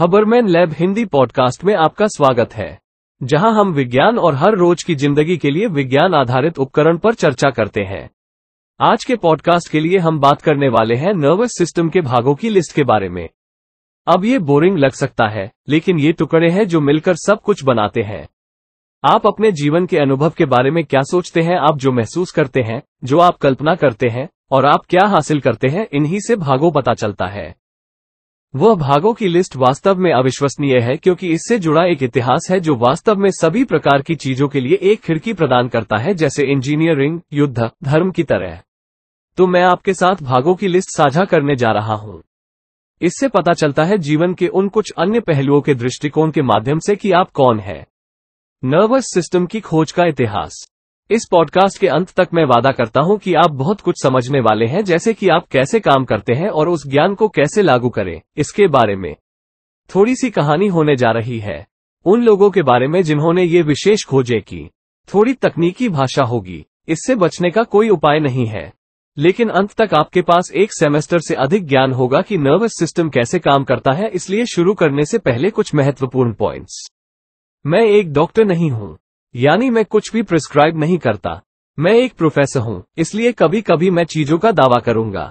हबरमैन lab Hindi podcast में आपका स्वागत है जहां हम विज्ञान और हर रोज की जिंदगी के लिए विज्ञान आधारित उपकरण पर चर्चा करते हैं आज के पॉडकास्ट के लिए हम बात करने वाले हैं नर्वस सिस्टम के भागों की लिस्ट के बारे में अब ये बोरिंग लग सकता है लेकिन ये टुकड़े हैं जो मिलकर सब कुछ बनाते हैं आप अपने जीवन के अनुभव के बारे में क्या सोचते हैं आप जो महसूस करते हैं जो आप कल्पना करते हैं और आप क्या हासिल करते हैं इन्हीं से भागों पता चलता है वह भागों की लिस्ट वास्तव में अविश्वसनीय है क्योंकि इससे जुड़ा एक इतिहास है जो वास्तव में सभी प्रकार की चीजों के लिए एक खिड़की प्रदान करता है जैसे इंजीनियरिंग युद्ध धर्म की तरह तो मैं आपके साथ भागों की लिस्ट साझा करने जा रहा हूं इससे पता चलता है जीवन के उन कुछ अन्य पहलुओं के दृष्टिकोण के माध्यम से कि आप कौन है नर्वस सिस्टम की खोज का इतिहास इस पॉडकास्ट के अंत तक मैं वादा करता हूं कि आप बहुत कुछ समझने वाले हैं जैसे कि आप कैसे काम करते हैं और उस ज्ञान को कैसे लागू करें इसके बारे में थोड़ी सी कहानी होने जा रही है उन लोगों के बारे में जिन्होंने ये विशेष खोजें की थोड़ी तकनीकी भाषा होगी इससे बचने का कोई उपाय नहीं है लेकिन अंत तक आपके पास एक सेमेस्टर से अधिक ज्ञान होगा कि नर्वस सिस्टम कैसे काम करता है इसलिए शुरू करने से पहले कुछ महत्वपूर्ण पॉइंट्स मैं एक डॉक्टर नहीं हूं यानी मैं कुछ भी प्रिस्क्राइब नहीं करता मैं एक प्रोफेसर हूँ इसलिए कभी कभी मैं चीजों का दावा करूंगा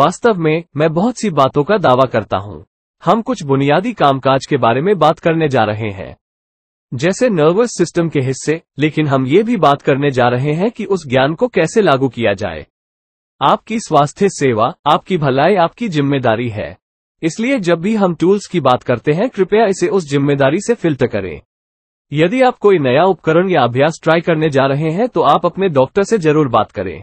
वास्तव में मैं बहुत सी बातों का दावा करता हूँ हम कुछ बुनियादी कामकाज के बारे में बात करने जा रहे हैं जैसे नर्वस सिस्टम के हिस्से लेकिन हम ये भी बात करने जा रहे हैं कि उस ज्ञान को कैसे लागू किया जाए आपकी स्वास्थ्य सेवा आपकी भलाई आपकी जिम्मेदारी है इसलिए जब भी हम टूल्स की बात करते हैं कृपया इसे उस जिम्मेदारी से फिल्टर करें यदि आप कोई नया उपकरण या अभ्यास ट्राई करने जा रहे हैं तो आप अपने डॉक्टर से जरूर बात करें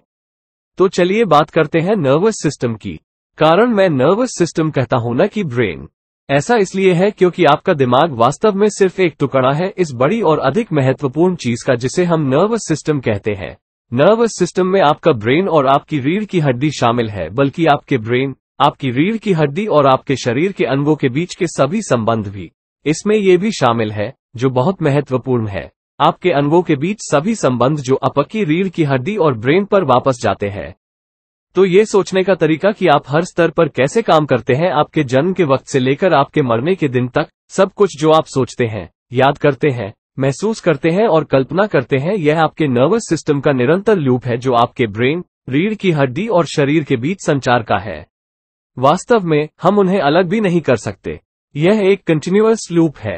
तो चलिए बात करते हैं नर्वस सिस्टम की कारण मैं नर्वस सिस्टम कहता हूं ना कि ब्रेन ऐसा इसलिए है क्योंकि आपका दिमाग वास्तव में सिर्फ एक टुकड़ा है इस बड़ी और अधिक महत्वपूर्ण चीज का जिसे हम नर्वस सिस्टम कहते हैं नर्वस सिस्टम में आपका ब्रेन और आपकी रीढ़ की हड्डी शामिल है बल्कि आपके ब्रेन आपकी रीढ़ की हड्डी और आपके शरीर के अंगों के बीच के सभी संबंध भी इसमें ये भी शामिल है जो बहुत महत्वपूर्ण है आपके अंगों के बीच सभी संबंध जो अपक्की रीढ़ की हड्डी और ब्रेन पर वापस जाते हैं तो ये सोचने का तरीका कि आप हर स्तर पर कैसे काम करते हैं आपके जन्म के वक्त से लेकर आपके मरने के दिन तक सब कुछ जो आप सोचते हैं याद करते हैं महसूस करते हैं और कल्पना करते हैं यह आपके नर्वस सिस्टम का निरंतर लूप है जो आपके ब्रेन रीढ़ की हड्डी और शरीर के बीच संचार का है वास्तव में हम उन्हें अलग भी नहीं कर सकते यह एक कंटिन्यूअस लूप है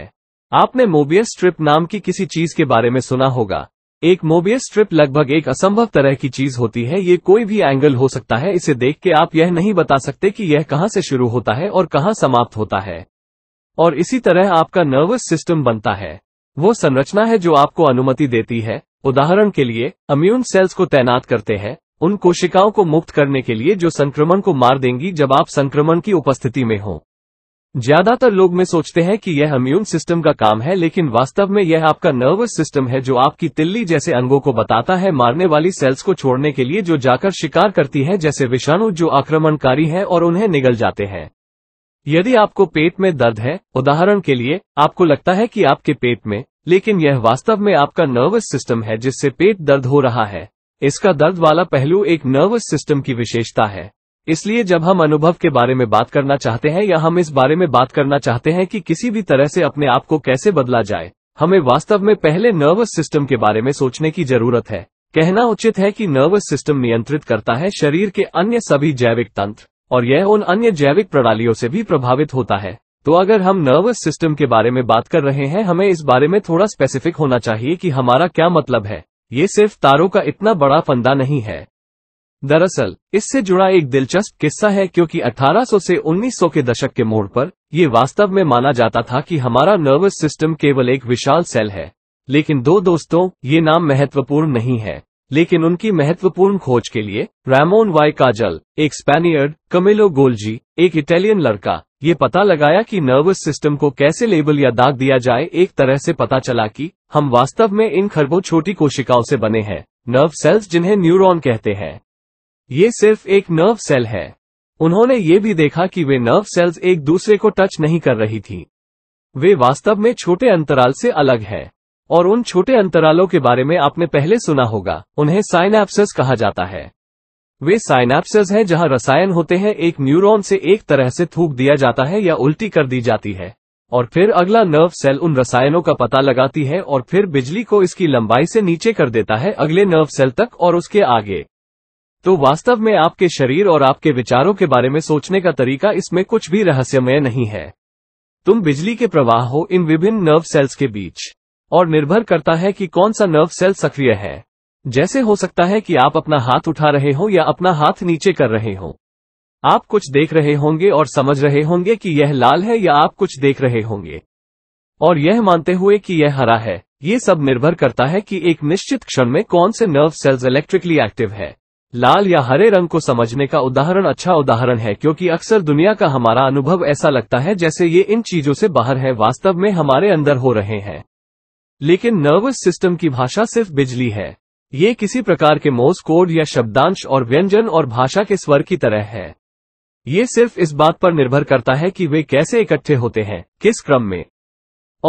आपने मोबियस स्ट्रिप नाम की किसी चीज के बारे में सुना होगा एक मोबियस स्ट्रिप लगभग एक असंभव तरह की चीज होती है ये कोई भी एंगल हो सकता है इसे देख के आप यह नहीं बता सकते कि यह कहाँ से शुरू होता है और कहाँ समाप्त होता है और इसी तरह आपका नर्वस सिस्टम बनता है वो संरचना है जो आपको अनुमति देती है उदाहरण के लिए अम्यून सेल्स को तैनात करते हैं उन कोशिकाओं को मुक्त करने के लिए जो संक्रमण को मार देंगी जब आप संक्रमण की उपस्थिति में हों ज्यादातर लोग में सोचते हैं कि यह इम्यून सिस्टम का काम है लेकिन वास्तव में यह आपका नर्वस सिस्टम है जो आपकी तिल्ली जैसे अंगों को बताता है मारने वाली सेल्स को छोड़ने के लिए जो जाकर शिकार करती है जैसे विषाणु जो आक्रमणकारी हैं और उन्हें निगल जाते हैं यदि आपको पेट में दर्द है उदाहरण के लिए आपको लगता है कि आपके पेट में लेकिन यह वास्तव में आपका नर्वस सिस्टम है जिससे पेट दर्द हो रहा है इसका दर्द वाला पहलू एक नर्वस सिस्टम की विशेषता है इसलिए जब हम अनुभव के बारे में बात करना चाहते हैं या हम इस बारे में बात करना चाहते हैं कि किसी भी तरह से अपने आप को कैसे बदला जाए हमें वास्तव में पहले नर्वस सिस्टम के बारे में सोचने की जरूरत है कहना उचित है कि नर्वस सिस्टम नियंत्रित करता है शरीर के अन्य सभी जैविक तंत्र और यह उन अन्य जैविक प्रणालियों से भी प्रभावित होता है तो अगर हम नर्वस सिस्टम के बारे में बात कर रहे हैं हमें इस बारे में थोड़ा स्पेसिफिक होना चाहिए कि हमारा क्या मतलब है ये सिर्फ तारों का इतना बड़ा फंदा नहीं है दरअसल इससे जुड़ा एक दिलचस्प किस्सा है क्योंकि 1800 से 1900 के दशक के मोड़ पर ये वास्तव में माना जाता था कि हमारा नर्वस सिस्टम केवल एक विशाल सेल है लेकिन दो दोस्तों ये नाम महत्वपूर्ण नहीं है लेकिन उनकी महत्वपूर्ण खोज के लिए रैमोन वाई काजल एक स्पेनियर्ड कमिलो गोल्जी एक इटालियन लड़का ये पता लगाया कि नर्वस सिस्टम को कैसे लेबल या दाग दिया जाए एक तरह से पता चला कि हम वास्तव में इन खरबों छोटी कोशिकाओं से बने हैं नर्व सेल्स जिन्हें न्यूरॉन कहते हैं ये सिर्फ एक नर्व सेल है उन्होंने ये भी देखा कि वे नर्व सेल्स एक दूसरे को टच नहीं कर रही थी वे वास्तव में छोटे अंतराल से अलग है और उन छोटे अंतरालों के बारे में आपने पहले सुना होगा उन्हें साइनाप्सिस कहा जाता है वे साइनाप्सिस हैं जहां रसायन होते हैं एक न्यूरॉन से एक तरह से थूक दिया जाता है या उल्टी कर दी जाती है और फिर अगला नर्व सेल उन रसायनों का पता लगाती है और फिर बिजली को इसकी लंबाई से नीचे कर देता है अगले नर्व सेल तक और उसके आगे तो वास्तव में आपके शरीर और आपके विचारों के बारे में सोचने का तरीका इसमें कुछ भी रहस्यमय नहीं है तुम बिजली के प्रवाह हो इन विभिन्न नर्व सेल्स के बीच और निर्भर करता है कि कौन सा नर्व सेल सक्रिय है जैसे हो सकता है कि आप अपना हाथ उठा रहे हो या अपना हाथ नीचे कर रहे हो आप कुछ देख रहे होंगे और समझ रहे होंगे कि यह लाल है या आप कुछ देख रहे होंगे और यह मानते हुए कि यह हरा है ये सब निर्भर करता है कि एक निश्चित क्षण में कौन से नर्व सेल्स इलेक्ट्रिकली एक्टिव है लाल या हरे रंग को समझने का उदाहरण अच्छा उदाहरण है क्योंकि अक्सर दुनिया का हमारा अनुभव ऐसा लगता है जैसे ये इन चीजों से बाहर है वास्तव में हमारे अंदर हो रहे हैं लेकिन नर्वस सिस्टम की भाषा सिर्फ बिजली है ये किसी प्रकार के मोस कोड या शब्दांश और व्यंजन और भाषा के स्वर की तरह है ये सिर्फ इस बात पर निर्भर करता है कि वे कैसे इकट्ठे होते हैं किस क्रम में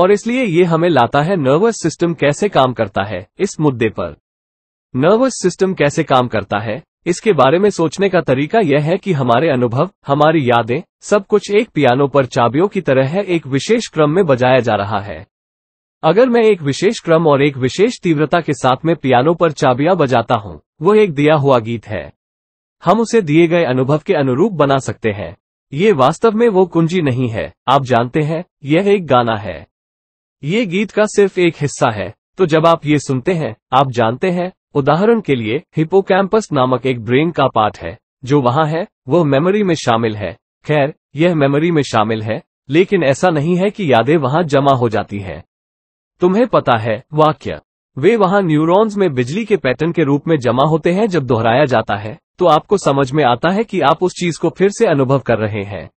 और इसलिए ये हमें लाता है नर्वस सिस्टम कैसे काम करता है इस मुद्दे पर नर्वस सिस्टम कैसे काम करता है इसके बारे में सोचने का तरीका यह है कि हमारे अनुभव हमारी यादें सब कुछ एक पियानो पर चाबियों की तरह है एक विशेष क्रम में बजाया जा रहा है अगर मैं एक विशेष क्रम और एक विशेष तीव्रता के साथ में पियानो पर चाबियां बजाता हूं वो एक दिया हुआ गीत है हम उसे दिए गए अनुभव के अनुरूप बना सकते हैं ये वास्तव में वो कुंजी नहीं है आप जानते हैं यह एक गाना है ये गीत का सिर्फ एक हिस्सा है तो जब आप ये सुनते हैं आप जानते हैं उदाहरण के लिए हिपोकैम्पस नामक एक ब्रेन का पार्ट है जो वहाँ है वह मेमोरी में शामिल है खैर यह मेमोरी में शामिल है लेकिन ऐसा नहीं है कि यादें वहाँ जमा हो जाती हैं तुम्हें पता है वाक्य वे वहाँ न्यूरॉन्स में बिजली के पैटर्न के रूप में जमा होते हैं जब दोहराया जाता है तो आपको समझ में आता है कि आप उस चीज को फिर से अनुभव कर रहे हैं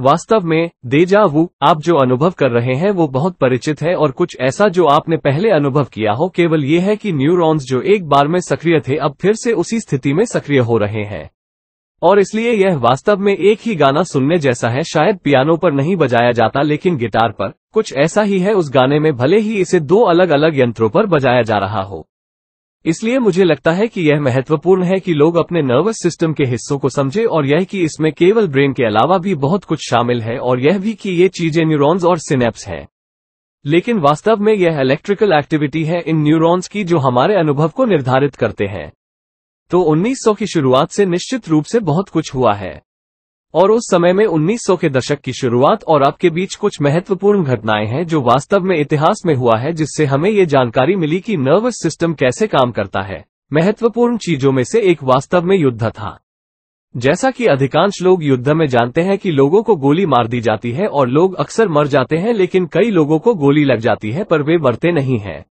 वास्तव में देजा वो आप जो अनुभव कर रहे हैं वो बहुत परिचित है और कुछ ऐसा जो आपने पहले अनुभव किया हो केवल ये है कि न्यूरॉन्स जो एक बार में सक्रिय थे अब फिर से उसी स्थिति में सक्रिय हो रहे हैं और इसलिए यह वास्तव में एक ही गाना सुनने जैसा है शायद पियानो पर नहीं बजाया जाता लेकिन गिटार पर कुछ ऐसा ही है उस गाने में भले ही इसे दो अलग अलग यंत्रों पर बजाया जा रहा हो इसलिए मुझे लगता है कि यह महत्वपूर्ण है कि लोग अपने नर्वस सिस्टम के हिस्सों को समझें और यह कि इसमें केवल ब्रेन के अलावा भी बहुत कुछ शामिल है और यह भी कि ये चीजें न्यूरॉन्स और सिनेप्स हैं लेकिन वास्तव में यह इलेक्ट्रिकल एक्टिविटी है इन न्यूरॉन्स की जो हमारे अनुभव को निर्धारित करते हैं तो 1900 की शुरुआत से निश्चित रूप से बहुत कुछ हुआ है और उस समय में 1900 के दशक की शुरुआत और अब के बीच कुछ महत्वपूर्ण घटनाएं हैं जो वास्तव में इतिहास में हुआ है जिससे हमें ये जानकारी मिली कि नर्वस सिस्टम कैसे काम करता है महत्वपूर्ण चीजों में से एक वास्तव में युद्ध था जैसा कि अधिकांश लोग युद्ध में जानते हैं कि लोगों को गोली मार दी जाती है और लोग अक्सर मर जाते हैं लेकिन कई लोगों को गोली लग जाती है पर वे मरते नहीं हैं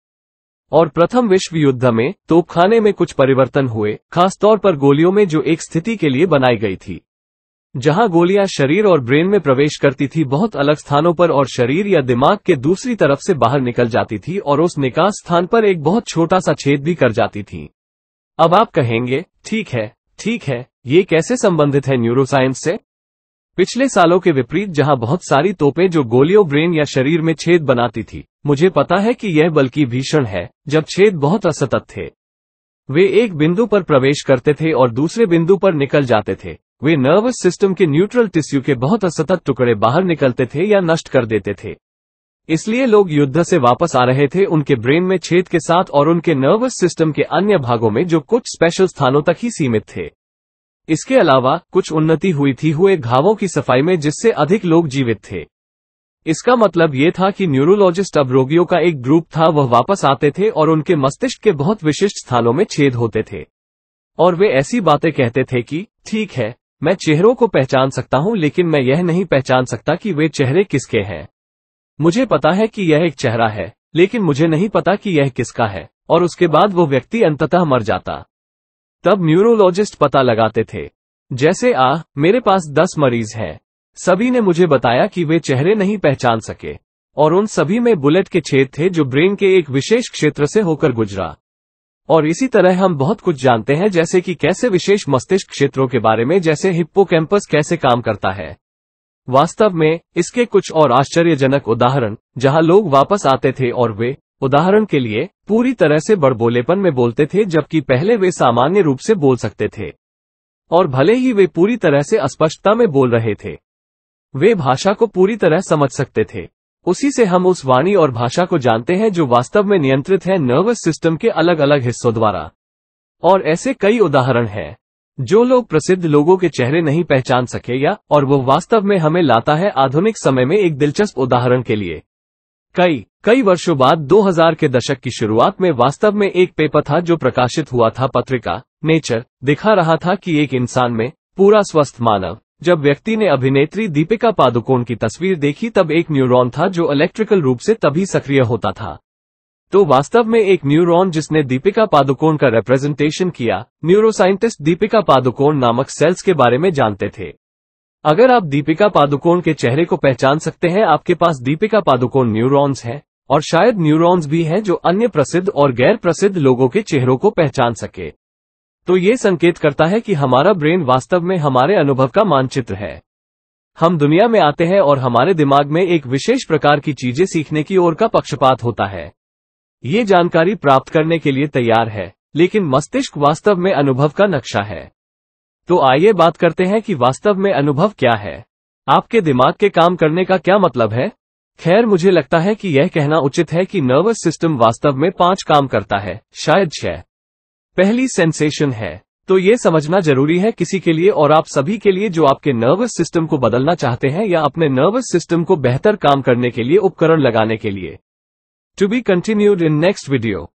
और प्रथम विश्व युद्ध में तोपखाने में कुछ परिवर्तन हुए खासतौर पर गोलियों में जो एक स्थिति के लिए बनाई गई थी जहां गोलियां शरीर और ब्रेन में प्रवेश करती थी बहुत अलग स्थानों पर और शरीर या दिमाग के दूसरी तरफ से बाहर निकल जाती थी और उस निकास स्थान पर एक बहुत छोटा सा छेद भी कर जाती थी अब आप कहेंगे ठीक है ठीक है ये कैसे संबंधित है न्यूरोसाइंस से पिछले सालों के विपरीत जहां बहुत सारी तोपें जो गोलियों ब्रेन या शरीर में छेद बनाती थी मुझे पता है कि यह बल्कि भीषण है जब छेद बहुत असतत थे वे एक बिंदु पर प्रवेश करते थे और दूसरे बिंदु पर निकल जाते थे वे नर्वस सिस्टम के न्यूट्रल टिश्यू के बहुत असतत टुकड़े बाहर निकलते थे या नष्ट कर देते थे इसलिए लोग युद्ध से वापस आ रहे थे उनके ब्रेन में छेद के साथ और उनके नर्वस सिस्टम के अन्य भागों में जो कुछ स्पेशल स्थानों तक ही सीमित थे इसके अलावा कुछ उन्नति हुई थी हुए घावों की सफाई में जिससे अधिक लोग जीवित थे इसका मतलब ये था कि न्यूरोलॉजिस्ट अब रोगियों का एक ग्रुप था वह वापस आते थे और उनके मस्तिष्क के बहुत विशिष्ट स्थानों में छेद होते थे और वे ऐसी बातें कहते थे कि ठीक है मैं चेहरों को पहचान सकता हूं लेकिन मैं यह नहीं पहचान सकता कि वे चेहरे किसके हैं मुझे पता है कि यह एक चेहरा है लेकिन मुझे नहीं पता कि यह किसका है और उसके बाद वो व्यक्ति अंततः मर जाता तब न्यूरोलॉजिस्ट पता लगाते थे जैसे आ मेरे पास दस मरीज हैं सभी ने मुझे बताया कि वे चेहरे नहीं पहचान सके और उन सभी में बुलेट के छेद थे जो ब्रेन के एक विशेष क्षेत्र से होकर गुजरा और इसी तरह हम बहुत कुछ जानते हैं जैसे कि कैसे विशेष मस्तिष्क क्षेत्रों के बारे में जैसे हिप्पोकैम्पस कैसे काम करता है वास्तव में इसके कुछ और आश्चर्यजनक उदाहरण जहां लोग वापस आते थे और वे उदाहरण के लिए पूरी तरह से बड़बोलेपन में बोलते थे जबकि पहले वे सामान्य रूप से बोल सकते थे और भले ही वे पूरी तरह से अस्पष्टता में बोल रहे थे वे भाषा को पूरी तरह समझ सकते थे उसी से हम उस वाणी और भाषा को जानते हैं जो वास्तव में नियंत्रित है नर्वस सिस्टम के अलग अलग हिस्सों द्वारा और ऐसे कई उदाहरण हैं जो लोग प्रसिद्ध लोगों के चेहरे नहीं पहचान सके या और वो वास्तव में हमें लाता है आधुनिक समय में एक दिलचस्प उदाहरण के लिए कई कई वर्षों बाद 2000 के दशक की शुरुआत में वास्तव में एक पेपर था जो प्रकाशित हुआ था पत्रिका नेचर दिखा रहा था कि एक इंसान में पूरा स्वस्थ मानव जब व्यक्ति ने अभिनेत्री दीपिका पादुकोण की तस्वीर देखी तब एक न्यूरॉन था जो इलेक्ट्रिकल रूप से तभी सक्रिय होता था तो वास्तव में एक न्यूरॉन जिसने दीपिका पादुकोण का रिप्रेजेंटेशन किया न्यूरोसाइंटिस्ट दीपिका पादुकोण नामक सेल्स के बारे में जानते थे अगर आप दीपिका पादुकोण के चेहरे को पहचान सकते हैं आपके पास दीपिका पादुकोण न्यूरॉन्स हैं और शायद न्यूरॉन्स भी हैं जो अन्य प्रसिद्ध और गैर प्रसिद्ध लोगों के चेहरों को पहचान सके तो ये संकेत करता है कि हमारा ब्रेन वास्तव में हमारे अनुभव का मानचित्र है हम दुनिया में आते हैं और हमारे दिमाग में एक विशेष प्रकार की चीजें सीखने की ओर का पक्षपात होता है ये जानकारी प्राप्त करने के लिए तैयार है लेकिन मस्तिष्क वास्तव में अनुभव का नक्शा है तो आइए बात करते हैं कि वास्तव में अनुभव क्या है आपके दिमाग के काम करने का क्या मतलब है खैर मुझे लगता है कि यह कहना उचित है कि नर्वस सिस्टम वास्तव में पांच काम करता है शायद छह पहली सेंसेशन है तो ये समझना जरूरी है किसी के लिए और आप सभी के लिए जो आपके नर्वस सिस्टम को बदलना चाहते हैं या अपने नर्वस सिस्टम को बेहतर काम करने के लिए उपकरण लगाने के लिए to be continued in next video